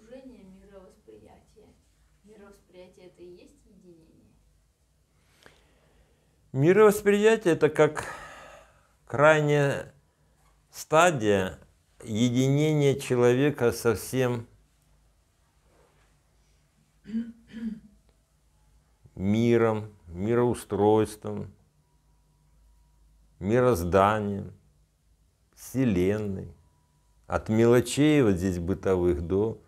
окружение, мировосприятие. Мировосприятие это и есть единение. Мировосприятие это как крайняя стадия единения человека со всем миром, мироустройством, мирозданием, Вселенной, от мелочей вот здесь бытовых до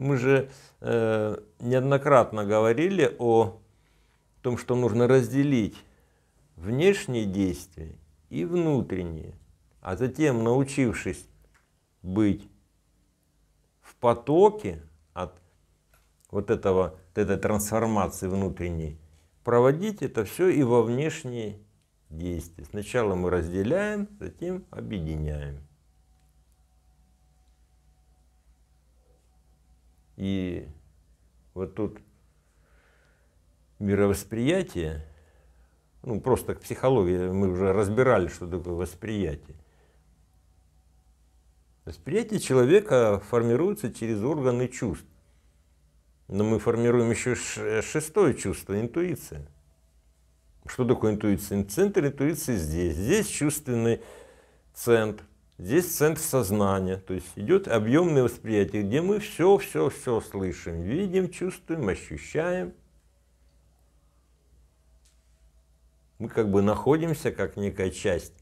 мы же э, неоднократно говорили о том, что нужно разделить внешние действия и внутренние. А затем, научившись быть в потоке от вот, этого, от этой трансформации внутренней, проводить это все и во внешние действия. Сначала мы разделяем, затем объединяем. И вот тут мировосприятие, ну просто к психологии мы уже разбирали, что такое восприятие. Восприятие человека формируется через органы чувств. Но мы формируем еще шестое чувство – интуиция. Что такое интуиция? Центр интуиции здесь. Здесь чувственный центр. Здесь центр сознания, то есть идет объемное восприятие, где мы все-все-все слышим, видим, чувствуем, ощущаем. Мы как бы находимся как некая часть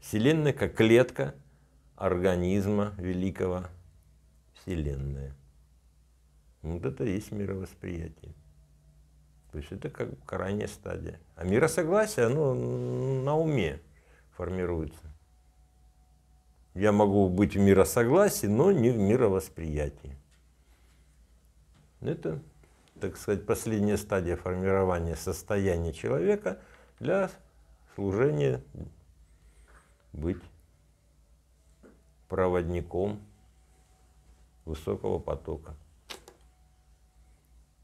Вселенной, как клетка организма великого Вселенной. Вот это и есть мировосприятие. То есть это как крайняя стадия. А миросогласие, оно на уме формируется. Я могу быть в миросогласии, но не в мировосприятии. Это, так сказать, последняя стадия формирования состояния человека для служения быть проводником высокого потока.